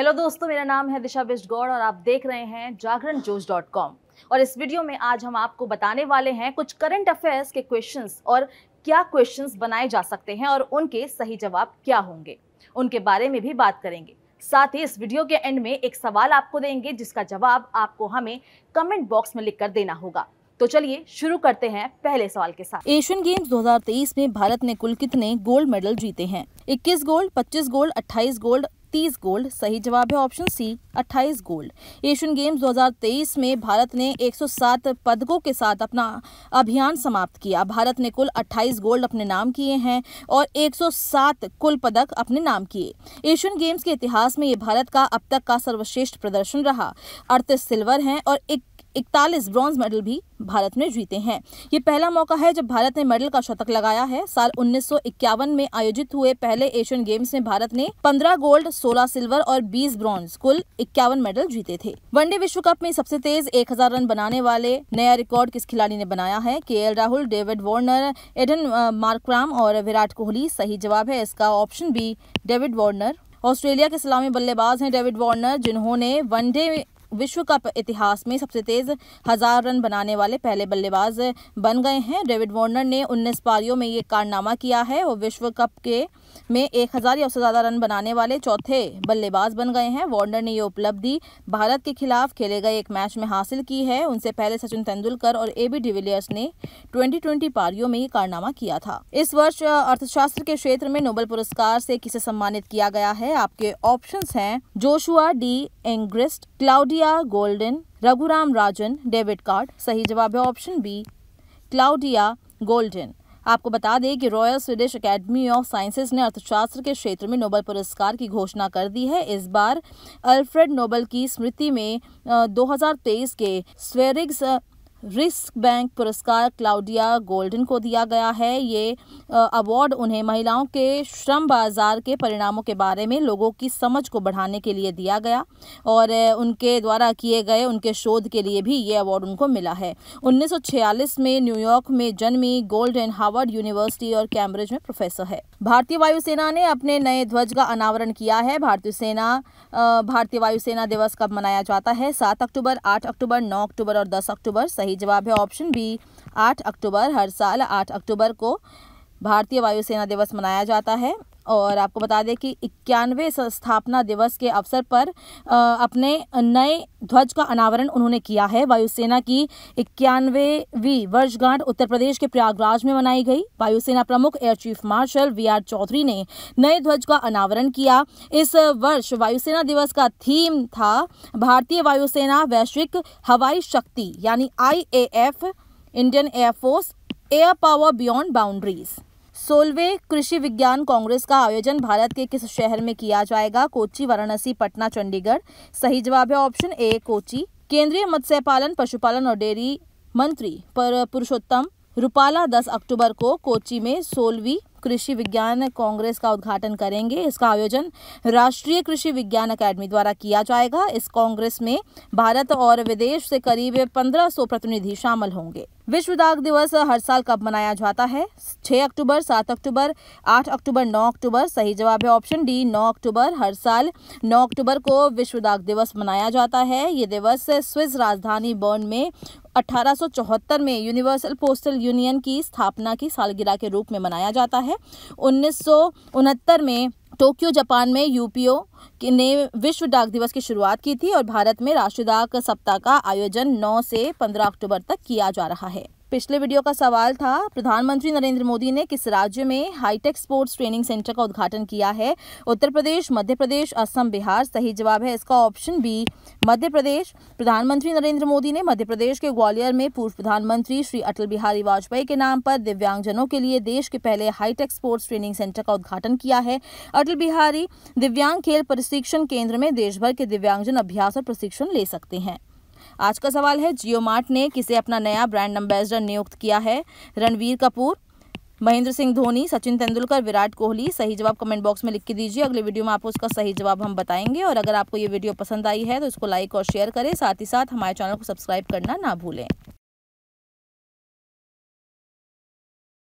hello दोस्तों मेरा नाम है दिशा बिस्ट गौड़ और आप देख रहे हैं जागरण जोश डॉट कॉम और इस वीडियो में आज हम आपको बताने वाले हैं कुछ करंट अफेयर्स के क्वेश्चंस और क्या क्वेश्चंस बनाए जा सकते हैं और उनके सही जवाब क्या होंगे उनके बारे में भी बात करेंगे साथ ही इस वीडियो के एंड में एक सवाल आपको देंगे जिसका जवाब आपको हमें कमेंट बॉक्स में लिख कर देना होगा तो चलिए शुरू करते हैं पहले सवाल के साथ एशियन गेम्स 2023 में भारत ने कुल कितने गोल्ड मेडल जीते हैं 21 गोल्ड 25 गोल्ड 28 गोल्ड तीस गोल्ड सही जवाब है ऑप्शन सी अट्ठाईस गोल्ड एशियन गेम्स 2023 में भारत ने 107 पदकों के साथ अपना अभियान समाप्त किया भारत ने कुल 28 गोल्ड अपने नाम किए हैं और 107 कुल पदक अपने नाम किए एशियन गेम्स के इतिहास में ये भारत का अब तक का सर्वश्रेष्ठ प्रदर्शन रहा अड़तीस सिल्वर हैं और इकतालीस ब्रॉन्ज मेडल भी भारत ने जीते हैं ये पहला मौका है जब भारत ने मेडल का शतक लगाया है साल 1951 में आयोजित हुए पहले एशियन गेम्स में भारत ने 15 गोल्ड 16 सिल्वर और 20 ब्रॉन्ज कुल इक्यावन मेडल जीते थे वनडे विश्व कप में सबसे तेज 1000 रन बनाने वाले नया रिकॉर्ड किस खिलाड़ी ने बनाया है के Rahul David Warner Aiden Markram और विराट कोहली सही जवाब है इसका option B David Warner Australia के सलामी बल्लेबाज हैं डेविड वार्नर जिन्होंने वनडे विश्व कप इतिहास में सबसे तेज हजार रन बनाने वाले पहले बल्लेबाज बन गए हैं डेविड वार्नर ने उन्नीस पारियों में ये कारनामा किया है वो विश्व कप के में एक हज़ार या उससे ज़्यादा रन बनाने वाले चौथे बल्लेबाज बन गए हैं वार्नर ने यह उपलब्धि भारत के खिलाफ खेले गए एक मैच में हासिल की है उनसे पहले सचिन तेंदुलकर और ए बी डिविलियर्स ने 2020 पारियों में ये कारनामा किया था इस वर्ष अर्थशास्त्र के क्षेत्र में नोबल पुरस्कार से किसे सम्मानित किया गया है आपके ऑप्शन हैं Joshua D Angrist Claudia Goldin Raghuram Rajan David Card सही जवाब है ऑप्शन बी क्लाउडिया गोल्डन आपको बता दें कि Royal Swedish Academy of Sciences ने अर्थशास्त्र के क्षेत्र में नोबल पुरस्कार की घोषणा कर दी है इस बार अल्फ्रेड नोबल की स्मृति में दो के स्वेरिग्स रिस्क बैंक पुरस्कार क्लाउडिया गोल्डन को दिया गया है ये अवार्ड उन्हें महिलाओं के श्रम बाजार के परिणामों के बारे में लोगों की समझ को बढ़ाने के लिए दिया गया और उनके द्वारा किए गए उनके शोध के लिए भी ये अवार्ड उनको मिला है 1946 में न्यूयॉर्क में जन्मी गोल्डन हार्वर्ड यूनिवर्सिटी और कैम्ब्रिज में प्रोफेसर है भारतीय वायुसेना ने अपने नए ध्वज का अनावरण किया है भारतीय सेना भारतीय वायुसेना दिवस कब मनाया जाता है सात अक्टूबर आठ अक्टूबर नौ अक्टूबर और दस अक्टूबर सही सही जवाब है ऑप्शन बी आठ अक्टूबर हर साल आठ अक्टूबर को भारतीय वायुसेना दिवस मनाया जाता है और आपको बता दें कि इक्यानवे स्थापना दिवस के अवसर पर अपने नए ध्वज का अनावरण उन्होंने किया है वायुसेना की इक्यानवेवीं वर्षगांठ उत्तर प्रदेश के प्रयागराज में मनाई गई वायुसेना प्रमुख Air Chief Marshal V R Chaudhari ने नए ध्वज का अनावरण किया इस वर्ष वायुसेना दिवस का थीम था भारतीय वायुसेना वैश्विक हवाई शक्ति यानी आई Indian Air Force air power beyond boundaries सोलवे कृषि विज्ञान कांग्रेस का आयोजन भारत के किस शहर में किया जाएगा कोची वाराणसी पटना चंडीगढ़ सही जवाब है ऑप्शन ए कोची केंद्रीय मत्स्य पालन पशुपालन और डेयरी मंत्री पर पुरुषोत्तम रूपाला 10 अक्टूबर को कोची में सोलवी कृषि विज्ञान कांग्रेस का उद्घाटन करेंगे इसका आयोजन राष्ट्रीय कृषि विज्ञान अकादमी द्वारा किया जाएगा इस कांग्रेस में भारत और विदेश से करीब 1500 प्रतिनिधि शामिल होंगे विश्व डाक दिवस हर साल कब मनाया जाता है छः अक्टूबर सात अक्टूबर आठ अक्टूबर नौ अक्टूबर सही जवाब है ऑप्शन डी नौ अक्टूबर हर साल नौ अक्टूबर को विश्व डाक दिवस मनाया जाता है ये दिवस स्विस राजधानी बर्न में 1874 में यूनिवर्सल पोस्टल यूनियन की स्थापना की सालगिरह के रूप में मनाया जाता है उन्नीस में टोक्यो जापान में यूपीओ ने विश्व डाक दिवस की शुरुआत की थी और भारत में राष्ट्रीय डाक सप्ताह का आयोजन 9 से 15 अक्टूबर तक किया जा रहा है पिछले वीडियो का सवाल था प्रधानमंत्री नरेंद्र मोदी ने किस राज्य में हाईटेक स्पोर्ट्स ट्रेनिंग सेंटर का उद्घाटन किया है उत्तर प्रदेश मध्य प्रदेश असम बिहार सही जवाब है इसका ऑप्शन बी मध्य प्रदेश प्रधानमंत्री नरेंद्र मोदी ने मध्य प्रदेश के ग्वालियर में पूर्व प्रधानमंत्री श्री अटल बिहारी वाजपेयी के नाम पर दिव्यांगजनों के लिए देश के पहले हाईटेक स्पोर्ट्स ट्रेनिंग सेंटर का उद्घाटन किया है अटल बिहारी दिव्यांग खेल प्रशिक्षण केंद्र में देश भर के दिव्यांगजन अभ्यास और प्रशिक्षण ले सकते हैं आज का सवाल है जियो मार्ट ने किसे अपना नया ब्रांड एम्बेसडर नियुक्त किया है रणवीर कपूर महेंद्र सिंह धोनी सचिन तेंदुलकर विराट कोहली सही जवाब कमेंट बॉक्स में लिख के दीजिए अगले वीडियो में आपको उसका सही जवाब हम बताएंगे और अगर आपको ये वीडियो पसंद आई है तो इसको लाइक और शेयर करें साथ ही साथ हमारे चैनल को सब्सक्राइब करना ना भूलें